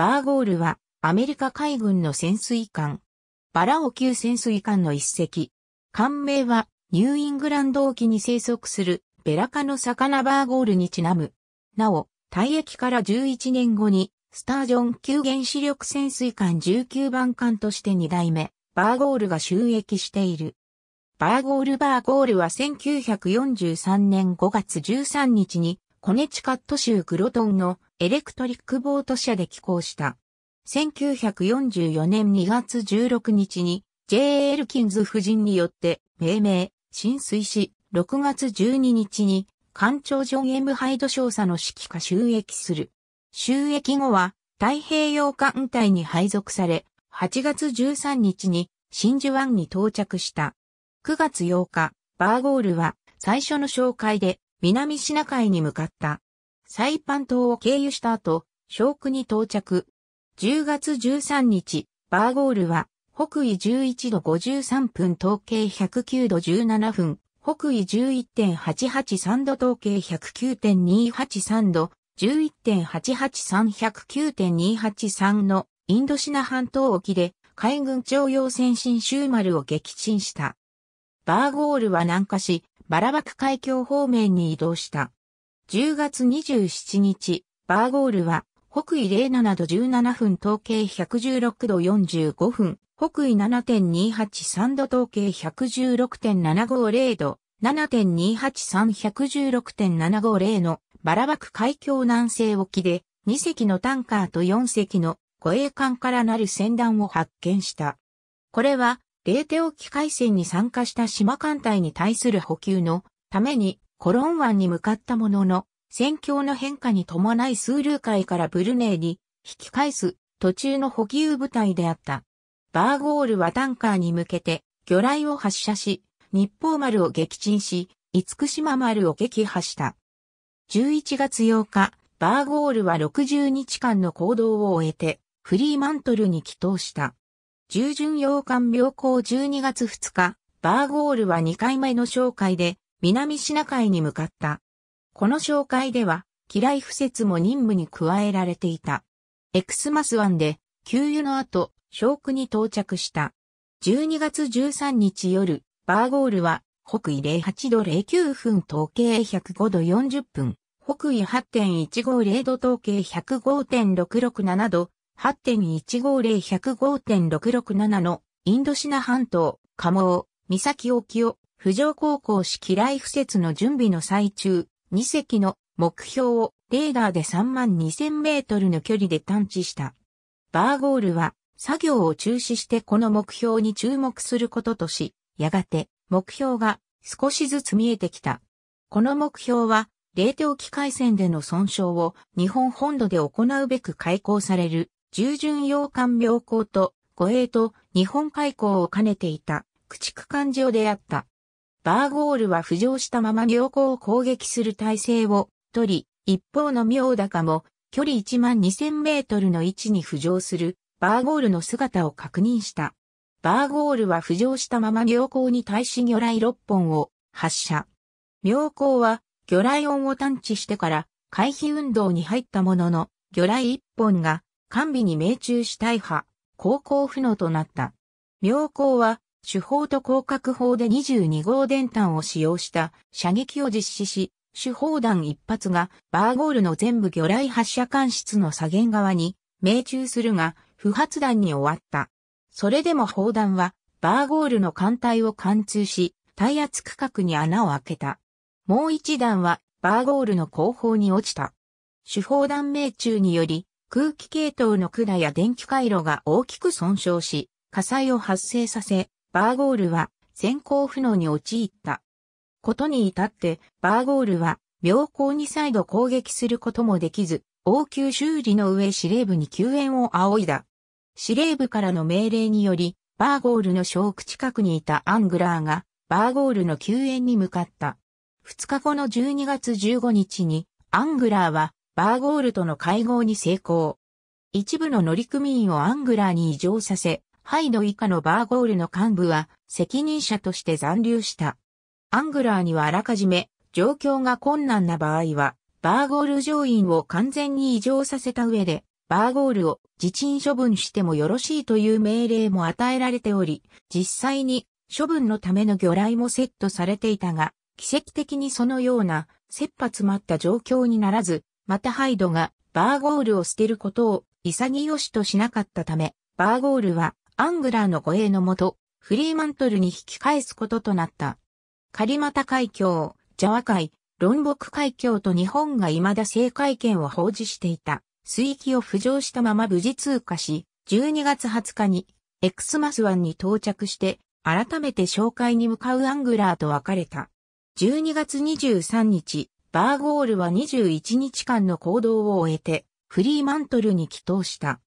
バーゴールはアメリカ海軍の潜水艦。バラオ級潜水艦の一隻。艦名はニューイングランド沖に生息するベラ科の魚バーゴールにちなむ。なお、退役から11年後にスタージョン級原子力潜水艦19番艦として2代目、バーゴールが収益している。バーゴールバーゴールは1943年5月13日にコネチカット州グロトンのエレクトリックボート社で寄港した。1944年2月16日に J. エルキンズ夫人によって命名、浸水し、6月12日に艦長ジョン・エム・ハイド少佐の指揮下収益する。収益後は太平洋艦隊に配属され、8月13日に真珠湾に到着した。9月8日、バーゴールは最初の紹介で南シナ海に向かった。サイパン島を経由した後、小区に到着。10月13日、バーゴールは、北緯11度53分統計109度17分、北緯11.883度統計109.283度、11.883109.283のインドシナ半島沖で海軍徴用先進マ丸を撃沈した。バーゴールは南下し、バラバク海峡方面に移動した。10月27日、バーゴールは、北緯07度17分統計116度45分、北緯7.283度統計116.750度、7.283116.750のバラバク海峡南西沖で2隻のタンカーと4隻の護衛艦からなる船団を発見した。これはエーテ沖海戦に参加した島艦隊に対する補給のためにコロン湾に向かったものの、戦況の変化に伴いスルー海からブルネイに引き返す途中の補給部隊であった。バーゴールはタンカーに向けて魚雷を発射し、日報丸を撃沈し、厳島丸を撃破した。11月8日、バーゴールは60日間の行動を終えて、フリーマントルに帰投した。従順洋館病行12月2日、バーゴールは2回目の紹介で、南シナ海に向かった。この紹介では、機雷不説も任務に加えられていた。エクスマス湾で、給油の後、小区に到着した。12月13日夜、バーゴールは、北緯08度09分統計105度40分、北緯8.150度統計105.667度、8.150105.667のインドシナ半島、カモ三崎沖を、浮上航行し機雷敷設の準備の最中、2隻の目標をレーダーで3万2000メートルの距離で探知した。バーゴールは作業を中止してこの目標に注目することとし、やがて目標が少しずつ見えてきた。この目標は冷凍機械船での損傷を日本本土で行うべく開港される従順洋艦妙高と護衛と日本海溝を兼ねていた駆逐艦上であった。バーゴールは浮上したまま妙高を攻撃する体制を取り、一方の妙高も距離1万2000メートルの位置に浮上するバーゴールの姿を確認した。バーゴールは浮上したまま妙高に対し魚雷6本を発射。妙高は魚雷音を探知してから回避運動に入ったものの魚雷1本が完備に命中したい派、高校不能となった。妙高は、手法と広角法で22号電弾を使用した射撃を実施し、手法弾一発がバーゴールの全部魚雷発射管室の左舷側に命中するが不発弾に終わった。それでも砲弾はバーゴールの艦隊を貫通し、耐圧区画に穴を開けた。もう一弾はバーゴールの後方に落ちた。手法弾命中により空気系統の管や電気回路が大きく損傷し、火災を発生させ、バーゴールは先行不能に陥った。ことに至って、バーゴールは秒光に再度攻撃することもできず、応急修理の上司令部に救援を仰いだ。司令部からの命令により、バーゴールの小区近くにいたアングラーが、バーゴールの救援に向かった。2日後の12月15日に、アングラーはバーゴールとの会合に成功。一部の乗組員をアングラーに移乗させ、ハイド以下のバーゴールの幹部は責任者として残留した。アングラーにはあらかじめ状況が困難な場合は、バーゴール乗員を完全に異常させた上で、バーゴールを自陳処分してもよろしいという命令も与えられており、実際に処分のための魚雷もセットされていたが、奇跡的にそのような切羽詰まった状況にならず、またハイドがバーゴールを捨てることを潔しとしなかったため、バーゴールはアングラーの護衛のもと、フリーマントルに引き返すこととなった。カリマタ海峡、ジャワ海、ロンボク海峡と日本が未だ制海権を保持していた水域を浮上したまま無事通過し、12月20日にエクスマス湾に到着して、改めて紹介に向かうアングラーと別れた。12月23日、バーゴールは21日間の行動を終えて、フリーマントルに帰投した。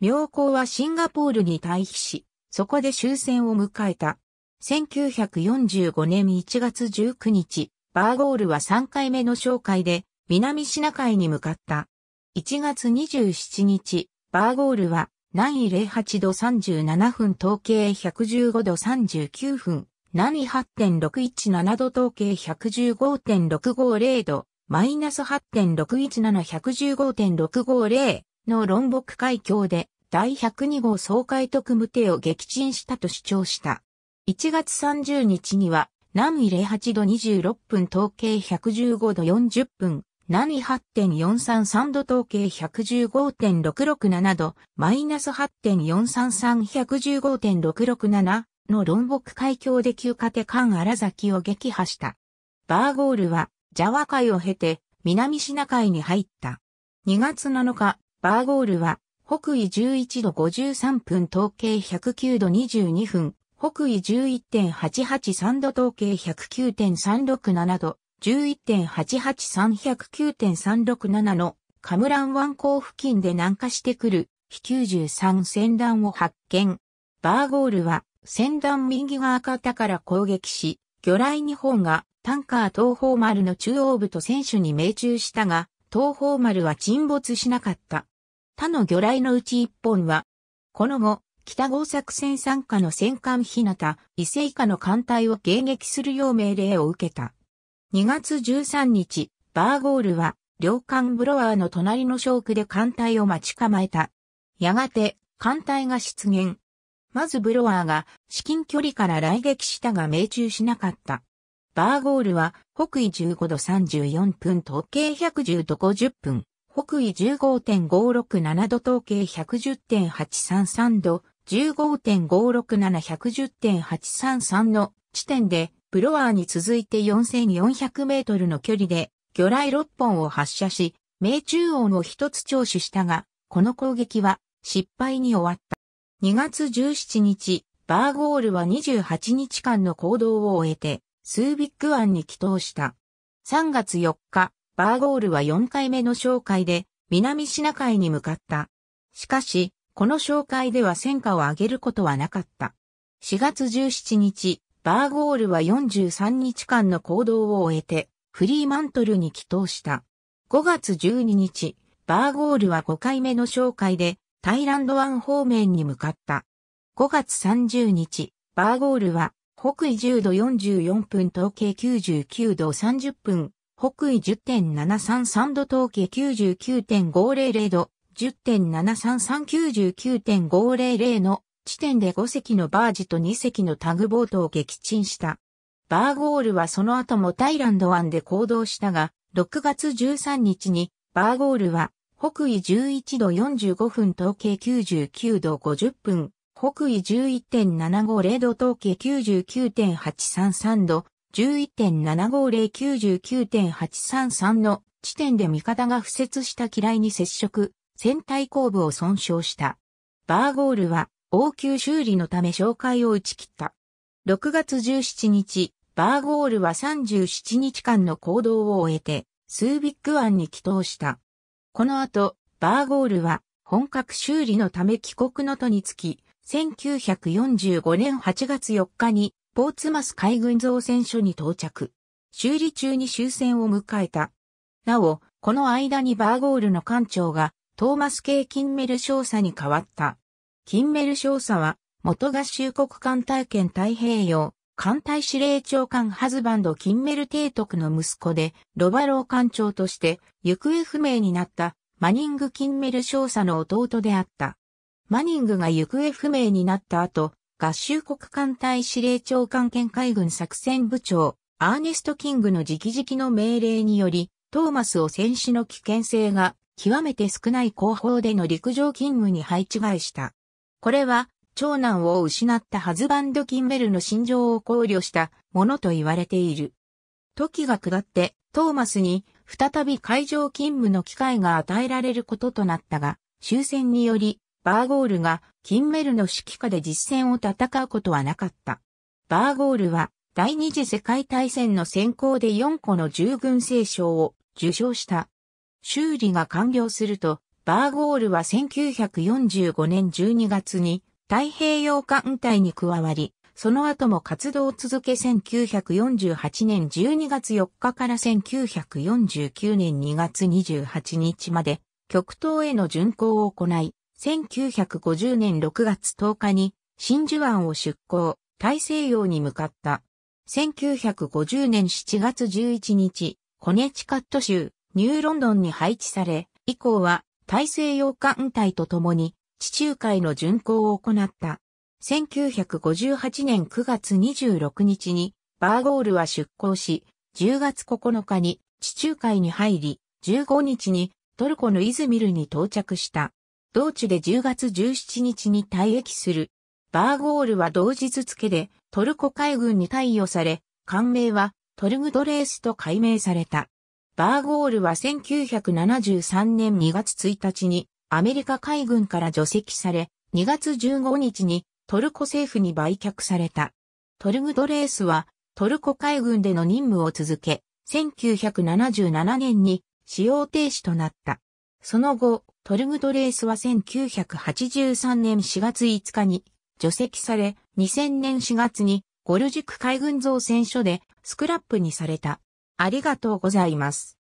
妙高はシンガポールに退避し、そこで終戦を迎えた。1945年1月19日、バーゴールは3回目の紹介で、南シナ海に向かった。1月27日、バーゴールは、南緯08度37分、東経115度39分、何8.617度統計115.650度、マイナス8.617115.650の論北海峡で第102号総会特務艇を撃沈したと主張した。1月30日には、何08度26分統計115度40分、何8.433度統計115.667度、マイナス8 4 3 3 1 1 5 6 6 7の論北海峡で旧家手艦荒崎を撃破した。バーゴールは、ジャワ海を経て、南シナ海に入った。2月7日、バーゴールは、北緯11度53分統計109度22分、北緯11.883度統計109.367度、11.88309.367のカムラン湾港付近で南下してくる非93船団を発見。バーゴールは先端右側方から攻撃し、魚雷2本がタンカー東方丸の中央部と船首に命中したが、東方丸は沈没しなかった。他の魚雷のうち1本は、この後、北合作戦参加の戦艦日向、伊勢以下の艦隊を迎撃するよう命令を受けた。2月13日、バーゴールは、両艦ブロワーの隣のショークで艦隊を待ち構えた。やがて、艦隊が出現。まずブロワーが至近距離から来撃したが命中しなかった。バーゴールは北緯15度34分統計110度50分、北緯15.567度統計110.833度、15.567110.833の地点でブロワーに続いて4400メートルの距離で魚雷6本を発射し、命中音を一つ聴取したが、この攻撃は失敗に終わった。2月17日、バーゴールは28日間の行動を終えて、スービック湾に帰投した。3月4日、バーゴールは4回目の紹介で、南シナ海に向かった。しかし、この紹介では戦果を上げることはなかった。4月17日、バーゴールは43日間の行動を終えて、フリーマントルに帰投した。5月12日、バーゴールは5回目の紹介で、タイランド湾方面に向かった。5月30日、バーゴールは、北緯10度44分統計99度30分、北緯10.733度統計99.500度、1 0 7 3 3 9 9 5 0 0の地点で5隻のバージと2隻のタグボートを撃沈した。バーゴールはその後もタイランド湾で行動したが、6月13日にバーゴールは北緯11度45分統計99度50分、北緯11.750度統計99.833度、11.75099.833の地点で味方が付設した機雷に接触、船体後部を損傷した。バーゴールは応急修理のため紹介を打ち切った。6月17日、バーゴールは37日間の行動を終えて、スービック湾に帰投した。この後、バーゴールは本格修理のため帰国の途につき、1945年8月4日にポーツマス海軍造船所に到着。修理中に終戦を迎えた。なお、この間にバーゴールの艦長がトーマス・系金キンメル少佐に変わった。キンメル少佐は元合衆国艦隊圏太平洋艦隊司令長官ハズバンド・キンメル提督の息子で、ロバロー艦長として、行方不明になった、マニング・キンメル少佐の弟であった。マニングが行方不明になった後、合衆国艦隊司令長官兼海軍作戦部長、アーネスト・キングの直々の命令により、トーマスを戦死の危険性が極めて少ない後方での陸上勤務に配置外した。これは長男を失ったハズバンド・キンベルの心情を考慮したものと言われている。時が下って、トーマスに再び会場勤務の機会が与えられることとなったが、終戦により、バーゴールがキンメルの指揮下で実戦を戦うことはなかった。バーゴールは第二次世界大戦の先行で4個の従軍聖賞を受賞した。修理が完了すると、バーゴールは1945年12月に太平洋艦隊に加わり、その後も活動を続け1948年12月4日から1949年2月28日まで極東への巡航を行い、1950年6月10日に真珠湾を出港、大西洋に向かった。1950年7月11日、コネチカット州、ニューロンドンに配置され、以降は大西洋艦隊と共に地中海の巡航を行った。1958年9月26日にバーゴールは出港し、10月9日に地中海に入り、15日にトルコのイズミルに到着した。道中で10月17日に退役する。バーゴールは同日付でトルコ海軍に貸与され、艦名はトルグドレースと改名された。バーゴールは1973年2月1日にアメリカ海軍から除籍され、2月15日にトルコ政府に売却された。トルグドレースはトルコ海軍での任務を続け、1977年に使用停止となった。その後、トルグドレースは1983年4月5日に除籍され、2000年4月にゴルジク海軍造船所でスクラップにされた。ありがとうございます。